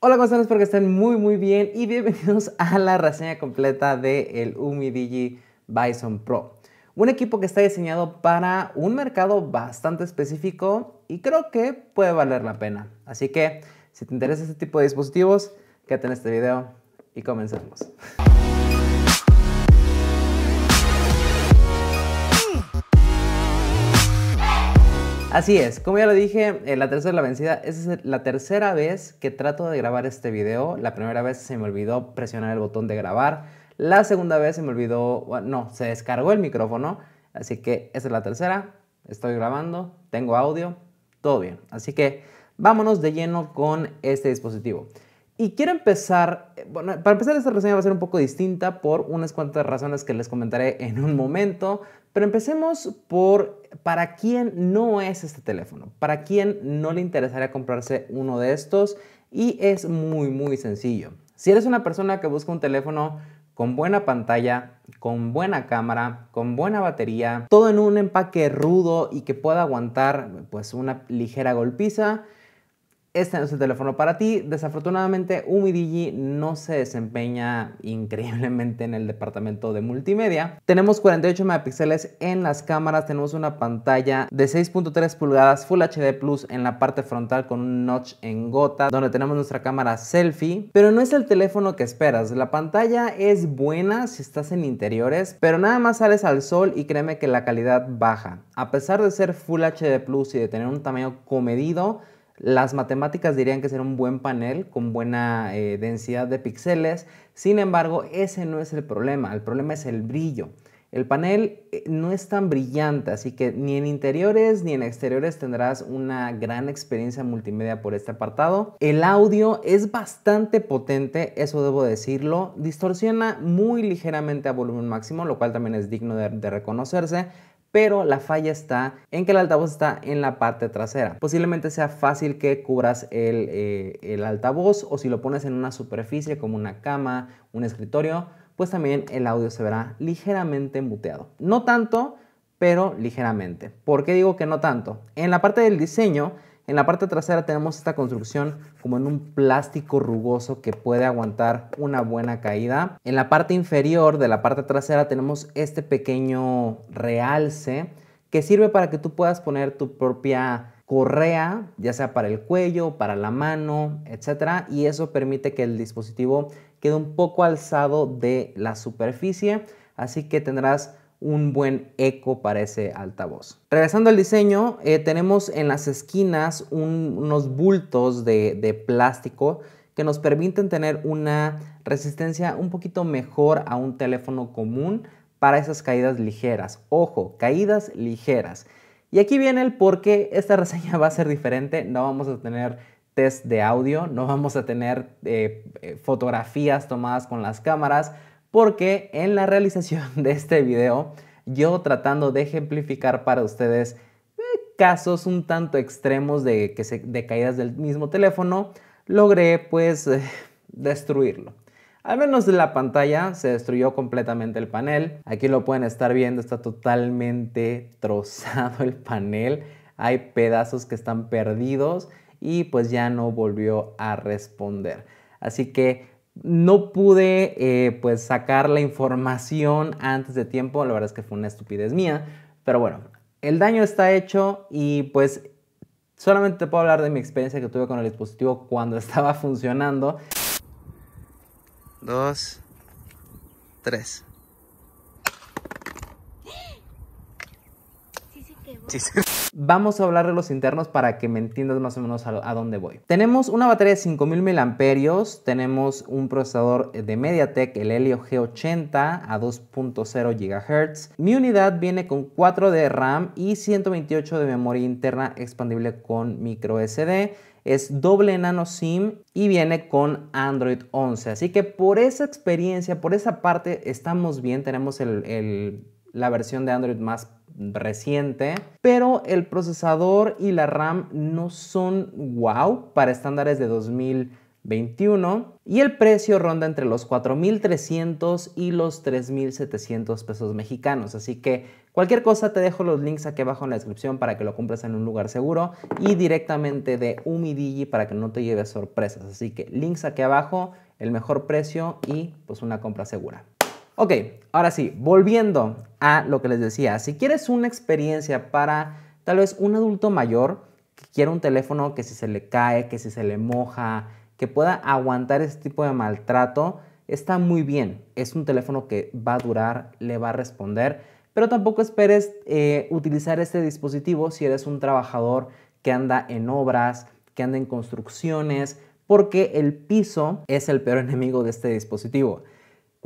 Hola, ¿cómo están? Espero que estén muy, muy bien y bienvenidos a la reseña completa del Umidigi Bison Pro. Un equipo que está diseñado para un mercado bastante específico y creo que puede valer la pena. Así que, si te interesa este tipo de dispositivos, quédate en este video y comencemos. Así es, como ya lo dije, eh, la tercera la vencida, esa es la tercera vez que trato de grabar este video. La primera vez se me olvidó presionar el botón de grabar. La segunda vez se me olvidó, no, se descargó el micrófono. Así que esa es la tercera. Estoy grabando, tengo audio, todo bien. Así que vámonos de lleno con este dispositivo. Y quiero empezar, eh, bueno, para empezar esta reseña va a ser un poco distinta por unas cuantas razones que les comentaré en un momento, pero empecemos por para quién no es este teléfono, para quién no le interesaría comprarse uno de estos y es muy muy sencillo. Si eres una persona que busca un teléfono con buena pantalla, con buena cámara, con buena batería, todo en un empaque rudo y que pueda aguantar pues una ligera golpiza, este no es el teléfono para ti. Desafortunadamente, Umidigi no se desempeña increíblemente en el departamento de multimedia. Tenemos 48 megapíxeles en las cámaras, tenemos una pantalla de 6.3 pulgadas Full HD Plus en la parte frontal con un notch en gota, donde tenemos nuestra cámara selfie, pero no es el teléfono que esperas. La pantalla es buena si estás en interiores, pero nada más sales al sol y créeme que la calidad baja. A pesar de ser Full HD Plus y de tener un tamaño comedido, las matemáticas dirían que será un buen panel con buena eh, densidad de píxeles, sin embargo ese no es el problema, el problema es el brillo. El panel eh, no es tan brillante, así que ni en interiores ni en exteriores tendrás una gran experiencia multimedia por este apartado. El audio es bastante potente, eso debo decirlo. Distorsiona muy ligeramente a volumen máximo, lo cual también es digno de reconocerse pero la falla está en que el altavoz está en la parte trasera. Posiblemente sea fácil que cubras eh, el, altavoz o si lo pones en una superficie como una cama, un escritorio, pues también el audio se verá ligeramente muteado. No tanto, pero ligeramente. ¿Por qué digo que no tanto? En la parte del diseño, en la parte trasera tenemos esta construcción como en un plástico rugoso que puede aguantar una buena caída. En la parte inferior de la parte trasera tenemos este pequeño realce que sirve para que tú puedas poner tu propia correa, ya sea para el cuello, para la mano, etcétera, y eso permite que el dispositivo quede un poco alzado de la superficie, así que tendrás un buen eco para ese altavoz. Regresando al diseño, eh, tenemos en las esquinas unos bultos de, plástico que nos permiten tener una resistencia un poquito mejor a un teléfono común para esas caídas ligeras. Ojo, caídas ligeras. Y aquí viene el por qué esta reseña va a ser diferente. No vamos a tener test de audio, no vamos a tener eh, eh, fotografías tomadas con las cámaras, porque en la realización de este video yo tratando de ejemplificar para ustedes eh, casos un tanto extremos de, que se, de caídas del mismo teléfono, logré pues eh, destruirlo. Al menos la pantalla se destruyó completamente el panel. Aquí lo pueden estar viendo, está totalmente trozado el panel. Hay pedazos que están perdidos y pues ya no volvió a responder. Así que no pude eh, pues sacar la información antes de tiempo, la verdad es que fue una estupidez mía, pero bueno, el daño está hecho y pues solamente puedo hablar de mi experiencia que tuve con el dispositivo cuando estaba funcionando. Dos, tres. Sí, se quedó. Vamos a hablar de los internos para que me entiendas más o menos a, dónde voy. Tenemos una batería de 5000 mAh, tenemos un procesador de MediaTek, el Helio G80 a 2.0 GHz. Mi unidad viene con 4 de RAM y 128 de memoria interna expandible con micro SD es doble nano SIM y viene con Android 11. Así que por esa experiencia, por esa parte, estamos bien. Tenemos la versión de Android más reciente, pero el procesador y la RAM no son wow para estándares de 2021 y el precio ronda entre los 4.300 y los 3.700 pesos mexicanos. Así que cualquier cosa te dejo los links aquí abajo en la descripción para que lo compres en un lugar seguro y directamente de Umidigi para que no te lleves sorpresas. Así que links aquí abajo, el mejor precio y pues una compra segura. Ok, ahora sí, volviendo a lo que les decía, si quieres una experiencia para tal vez un adulto mayor que quiera un teléfono que si se le cae, que si se le moja, que pueda aguantar ese tipo de maltrato, está muy bien. Es un teléfono que va a durar, le va a responder, pero tampoco esperes eh, utilizar este dispositivo si eres un trabajador que anda en obras, que anda en construcciones, porque el piso es el peor enemigo de este dispositivo.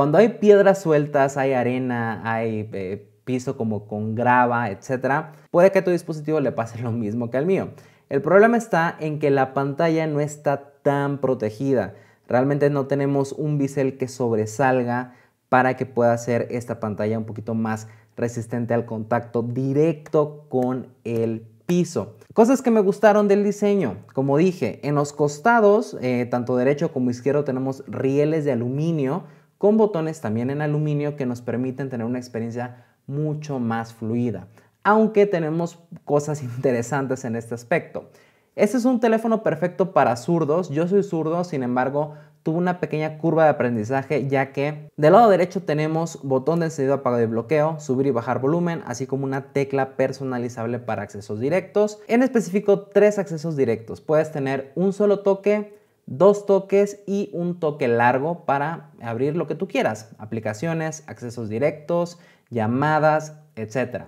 Cuando hay piedras sueltas, hay arena, hay eh, piso como con grava, etc., puede que a tu dispositivo le pase lo mismo que al mío. El problema está en que la pantalla no está tan protegida. Realmente no tenemos un bisel que sobresalga para que pueda hacer esta pantalla un poquito más resistente al contacto directo con el piso. Cosas que me gustaron del diseño. Como dije, en los costados, eh, tanto derecho como izquierdo, tenemos rieles de aluminio con botones también en aluminio que nos permiten tener una experiencia mucho más fluida. Aunque tenemos cosas interesantes en este aspecto. Este es un teléfono perfecto para zurdos. Yo soy zurdo, sin embargo, tuve una pequeña curva de aprendizaje ya que del lado derecho tenemos botón de encendido, apagado y bloqueo, subir y bajar volumen, así como una tecla personalizable para accesos directos. En específico, tres accesos directos. Puedes tener un solo toque, dos toques y un toque largo para abrir lo que tú quieras, aplicaciones, accesos directos, llamadas, etc.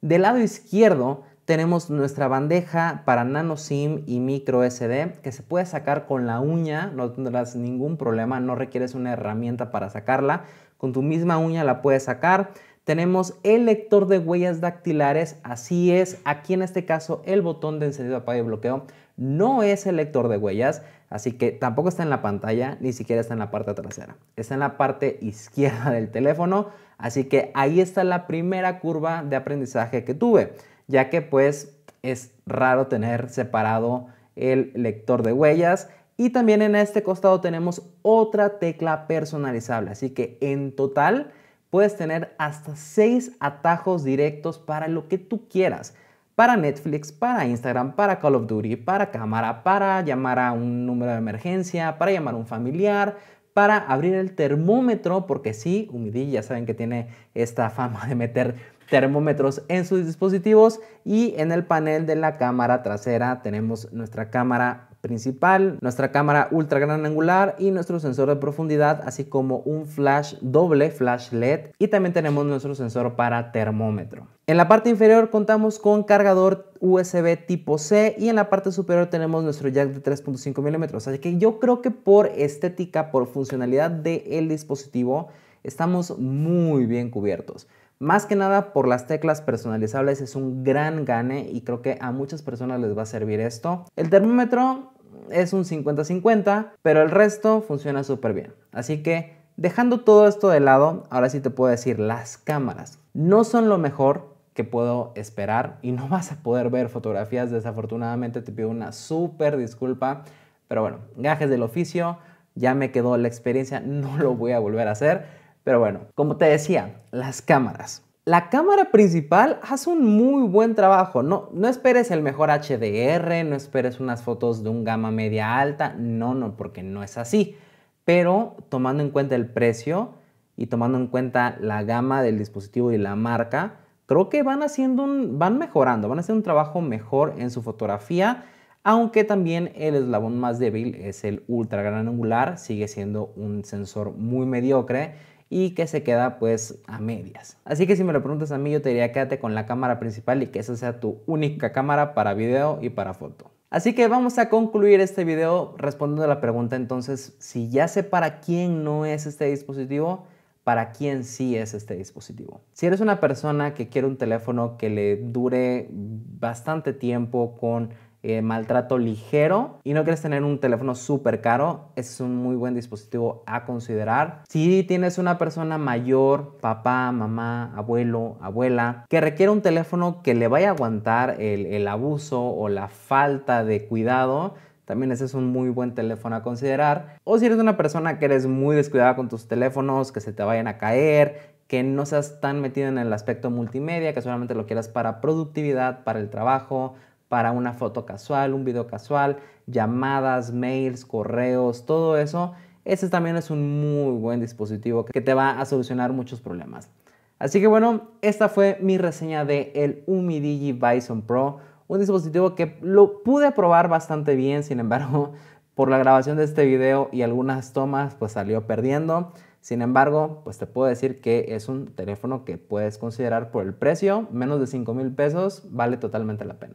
Del lado izquierdo tenemos nuestra bandeja para nano SIM y micro SD que se puede sacar con la uña, no tendrás ningún problema, no requieres una herramienta para sacarla, con tu misma uña la puedes sacar. Tenemos el lector de huellas dactilares, así es, aquí en este caso el botón de encendido, apagado y bloqueo no es el lector de huellas, así que tampoco está en la pantalla, ni siquiera está en la parte trasera. Está en la parte izquierda del teléfono, así que ahí está la primera curva de aprendizaje que tuve, ya que pues es raro tener separado el lector de huellas. Y también en este costado tenemos otra tecla personalizable, así que en total puedes tener hasta seis atajos directos para lo que tú quieras para Netflix, para Instagram, para Call of Duty, para cámara, para llamar a un número de emergencia, para llamar a un familiar, para abrir el termómetro, porque sí, Humidí ya saben que tiene esta fama de meter termómetros en sus dispositivos y en el panel de la cámara trasera tenemos nuestra cámara principal, nuestra cámara ultra gran angular y nuestro sensor de profundidad, así como un flash doble, flash LED y también tenemos nuestro sensor para termómetro. En la parte inferior contamos con cargador USB tipo C y en la parte superior tenemos nuestro jack de 3.5 milímetros. Así que yo creo que por estética, por funcionalidad del dispositivo, estamos muy bien cubiertos. Más que nada por las teclas personalizables es un gran gane y creo que a muchas personas les va a servir esto. El termómetro es un 50-50, pero el resto funciona súper bien. Así que dejando todo esto de lado, ahora sí te puedo decir, las cámaras no son lo mejor, que puedo esperar y no vas a poder ver fotografías. Desafortunadamente te pido una súper disculpa, pero bueno, gajes del oficio, ya me quedó la experiencia, no lo voy a volver a hacer, pero bueno, como te decía, las cámaras. La cámara principal hace un muy buen trabajo, no, no esperes el mejor HDR, no esperes unas fotos de un gama media alta, no, no, porque no es así, pero tomando en cuenta el precio y tomando en cuenta la gama del dispositivo y la marca, creo que van haciendo un, van mejorando, van a hacer un trabajo mejor en su fotografía, aunque también el eslabón más débil es el ultra gran angular, sigue siendo un sensor muy mediocre y que se queda pues a medias. Así que si me lo preguntas a mí, yo te diría quédate con la cámara principal y que esa sea tu única cámara para video y para foto. Así que vamos a concluir este video respondiendo a la pregunta entonces, si ya sé para quién no es este dispositivo, para quién sí es este dispositivo. Si eres una persona que quiere un teléfono que le dure bastante tiempo con eh, maltrato ligero y no quieres tener un teléfono súper caro, es un muy buen dispositivo a considerar. Si tienes una persona mayor, papá, mamá, abuelo, abuela, que requiere un teléfono que le vaya a aguantar el abuso o la falta de cuidado, también ese es un muy buen teléfono a considerar. O si eres una persona que eres muy descuidada con tus teléfonos, que se te vayan a caer, que no seas tan metido en el aspecto multimedia, que solamente lo quieras para productividad, para el trabajo, para una foto casual, un video casual, llamadas, mails, correos, todo eso. Ese también es un muy buen dispositivo que te va a solucionar muchos problemas. Así que bueno, esta fue mi reseña de el Umidigi Bison Pro un dispositivo que lo pude probar bastante bien, sin embargo, por la grabación de este video y algunas tomas, pues salió perdiendo. Sin embargo, pues te puedo decir que es un teléfono que puedes considerar por el precio, menos de 5 mil pesos, vale totalmente la pena.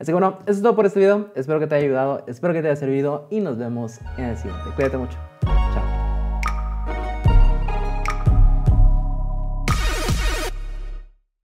Así que bueno, eso es todo por este video, espero que te haya ayudado, espero que te haya servido y nos vemos en el siguiente. Cuídate mucho.